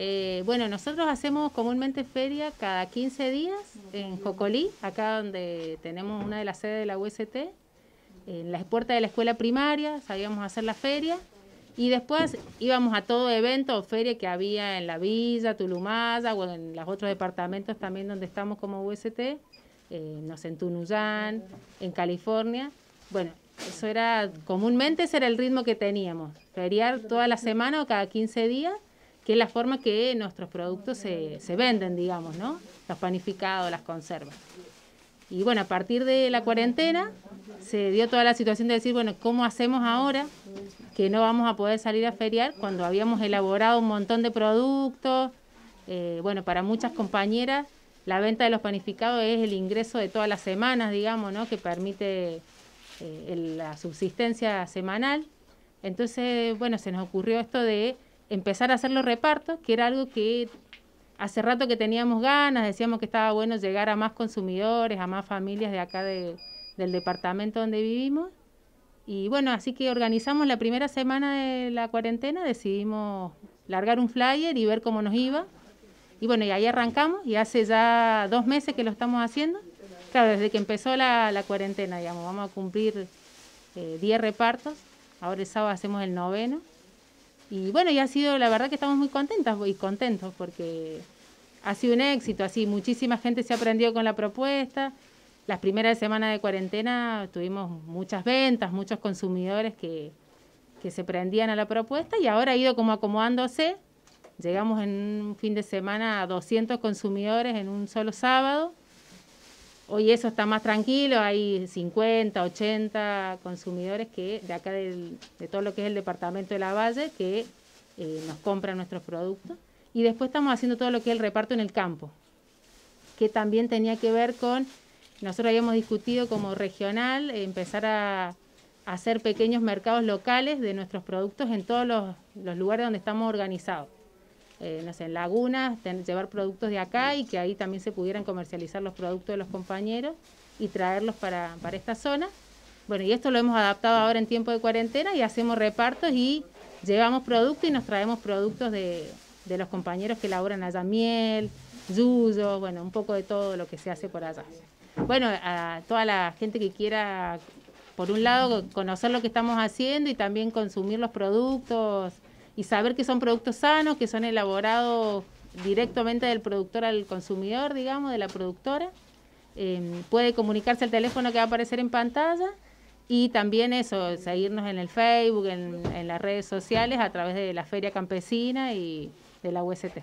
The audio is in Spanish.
Eh, bueno, nosotros hacemos comúnmente feria cada 15 días en Jocolí, acá donde tenemos una de las sedes de la UST, en las puertas de la escuela primaria, sabíamos hacer la feria. Y después íbamos a todo evento o feria que había en la villa, Tulumaya o en los otros departamentos también donde estamos como UST, eh, en Tunuyán, en California. Bueno, eso era, comúnmente ese era el ritmo que teníamos, feriar toda la semana o cada 15 días que es la forma que nuestros productos se, venden, digamos, ¿no? Los panificados, las conservas. Y bueno, a partir de la cuarentena se dio toda la situación de decir, bueno, ¿cómo hacemos ahora que no vamos a poder salir a feriar cuando habíamos elaborado un montón de productos? Eh, bueno, para muchas compañeras la venta de los panificados es el ingreso de todas las semanas, digamos, ¿no? Que permite eh, la subsistencia semanal. Entonces, bueno, se nos ocurrió esto de empezar a hacer los repartos, que era algo que hace rato que teníamos ganas, decíamos que estaba bueno llegar a más consumidores, a más familias de acá de, del departamento donde vivimos. Y bueno, así que organizamos la primera semana de la cuarentena, decidimos largar un flyer y ver cómo nos iba. Y bueno, y ahí arrancamos y hace ya dos meses que lo estamos haciendo. Claro, desde que empezó la, cuarentena, digamos, vamos a cumplir 10 eh, repartos. Ahora el sábado hacemos el noveno. Y bueno, y ha sido, la verdad que estamos muy contentas y contentos porque ha sido un éxito, así muchísima gente se ha prendido con la propuesta. Las primeras semanas de cuarentena tuvimos muchas ventas, muchos consumidores que, que se prendían a la propuesta y ahora ha ido como acomodándose. Llegamos en un fin de semana a 200 consumidores en un solo sábado. Hoy eso está más tranquilo, hay 50, 80 consumidores que de acá de todo lo que es el departamento de la Valle que eh, nos compran nuestros productos. Y después estamos haciendo todo lo que es el reparto en el campo, que también tenía que ver con, nosotros habíamos discutido como regional, empezar a, hacer pequeños mercados locales de nuestros productos en todos los lugares donde estamos organizados. Eh, no en lagunas, llevar productos de acá y que ahí también se pudieran comercializar los productos de los compañeros y traerlos para, esta zona. Bueno, y esto lo hemos adaptado ahora en tiempo de cuarentena y hacemos repartos y llevamos productos y nos traemos productos de, los compañeros que elaboran allá miel, yuyo, bueno, un poco de todo lo que se hace por allá. Bueno, a toda la gente que quiera, por un lado, conocer lo que estamos haciendo y también consumir los productos, y saber que son productos sanos, que son elaborados directamente del productor al consumidor, digamos, de la productora. Em, puede comunicarse al teléfono que va a aparecer en pantalla y también eso, seguirnos en el Facebook, en, en las redes sociales a través de la Feria Campesina y de la UST.